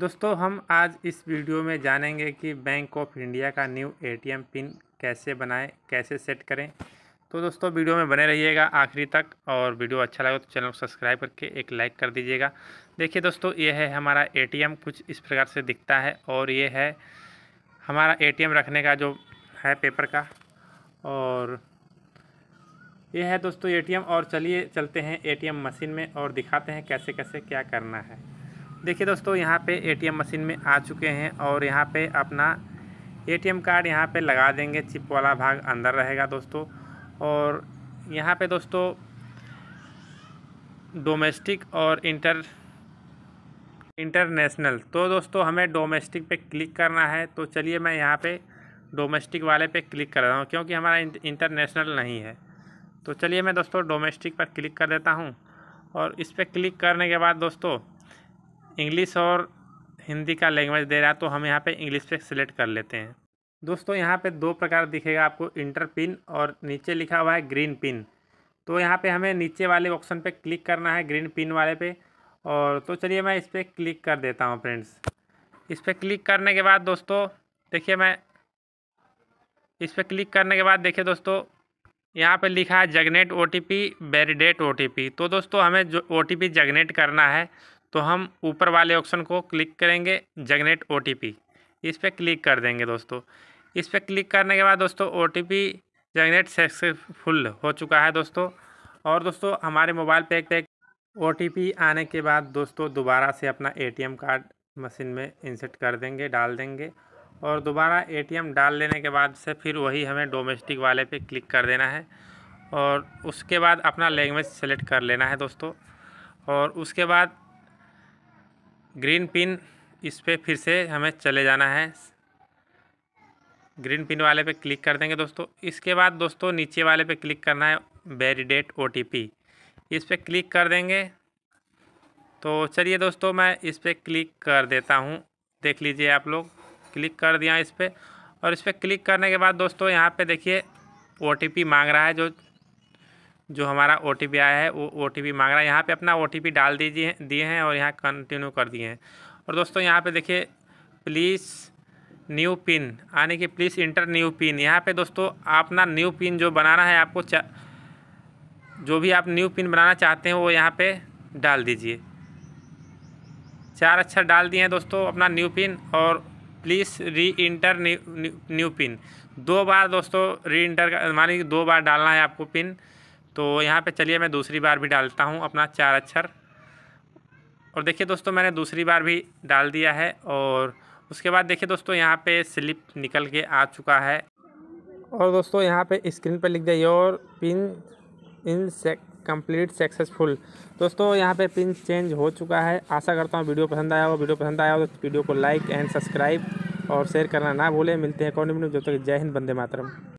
दोस्तों हम आज इस वीडियो में जानेंगे कि बैंक ऑफ इंडिया का न्यू एटीएम पिन कैसे बनाएं कैसे सेट करें तो दोस्तों वीडियो में बने रहिएगा आखिरी तक और वीडियो अच्छा लगे तो चैनल को सब्सक्राइब करके एक लाइक कर दीजिएगा देखिए दोस्तों ये है हमारा एटीएम कुछ इस प्रकार से दिखता है और ये है हमारा ए रखने का जो है पेपर का और ये है दोस्तों ए और चलिए चलते हैं ए मशीन में और दिखाते हैं कैसे कैसे क्या करना है देखिए दोस्तों यहाँ पे एटीएम मशीन में आ चुके हैं और यहाँ पे अपना एटीएम कार्ड यहाँ पे लगा देंगे चिप वाला भाग अंदर रहेगा दोस्तों और यहाँ पे दोस्तों डोमेस्टिक और इंटर इंटरनेशनल तो दोस्तों हमें डोमेस्टिक पे क्लिक करना है तो चलिए मैं यहाँ पे डोमेस्टिक वाले पे क्लिक कर रहा हूँ क्योंकि हमारा इंटरनेशनल नहीं है तो चलिए मैं दोस्तों डोमेस्टिक पर क्लिक कर देता हूँ और इस पर क्लिक करने के बाद दोस्तों इंग्लिश और हिंदी का लैंग्वेज दे रहा है तो हम यहाँ पे इंग्लिश पे सिलेक्ट कर लेते हैं दोस्तों यहाँ पे दो प्रकार दिखेगा आपको इंटर पिन और नीचे लिखा हुआ है ग्रीन पिन तो यहाँ पे हमें नीचे वाले ऑप्शन पे क्लिक करना है ग्रीन पिन वाले पे और तो चलिए मैं इस पर क्लिक कर देता हूँ फ्रेंड्स इस पर क्लिक करने के बाद दोस्तों देखिए मैं इस पर क्लिक करने के बाद देखिए दोस्तों यहाँ पे लिखा है generate O T P O T P तो दोस्तों हमें जो ओ टी पी जगनेट करना है तो हम ऊपर वाले ऑप्शन को क्लिक करेंगे जगनेट ओ इस पर क्लिक कर देंगे दोस्तों इस पर क्लिक करने के बाद दोस्तों O T P generate successful हो चुका है दोस्तों और दोस्तों हमारे मोबाइल पे एक ओ आने के बाद दोस्तों दोबारा से अपना ए कार्ड मशीन में इंसर्ट कर देंगे डाल देंगे और दोबारा ए डाल लेने के बाद से फिर वही हमें डोमेस्टिक वाले पे क्लिक कर देना है और उसके बाद अपना लैंग्वेज सेलेक्ट कर लेना है दोस्तों और उसके बाद ग्रीन पिन इस पर फिर से हमें चले जाना है ग्रीन पिन वाले पे क्लिक कर देंगे दोस्तों इसके बाद दोस्तों नीचे वाले पे क्लिक करना है वेरीडेट ओ टी पी इस पर क्लिक कर देंगे तो चलिए दोस्तों मैं इस पर क्लिक कर देता हूँ देख लीजिए आप लोग क्लिक कर दिया इस पर और इस पर क्लिक करने के बाद दोस्तों यहाँ पे देखिए ओ मांग रहा है जो जो हमारा ओ टी पी आया है वो ओ टी पी मांग रहा है यहाँ पे अपना ओ टी पी डाल दीजिए दिए हैं और यहाँ कंटिन्यू कर दिए हैं और दोस्तों यहाँ पे देखिए प्लीज़ न्यू पिन आने की प्लीज़ इंटर न्यू पिन यहाँ पे दोस्तों अपना न्यू पिन जो बनाना है आपको चा... जो भी आप न्यू पिन बनाना चाहते हैं वो यहाँ पे डाल दीजिए चार अक्षर डाल दिए हैं दोस्तों अपना न्यू पिन और please reenter new, new pin दो बार दोस्तों री इंटर मानिए दो बार डालना है आपको पिन तो यहाँ पे चलिए मैं दूसरी बार भी डालता हूँ अपना चार अक्षर और देखिए दोस्तों मैंने दूसरी बार भी डाल दिया है और उसके बाद देखिए दोस्तों यहाँ पे स्लिप निकल के आ चुका है और दोस्तों यहाँ पे स्क्रीन पर लिख दिया योर पिन इन से कंप्लीट सक्सेसफुल दोस्तों यहाँ पे पिन चेंज हो चुका है आशा करता हूँ वीडियो पसंद आया हो वीडियो पसंद आया हो तो वीडियो को लाइक एंड सब्सक्राइब और शेयर करना ना भूलें मिलते हैं कौन वीडियो जब तक जय हिंद बंदे मातरम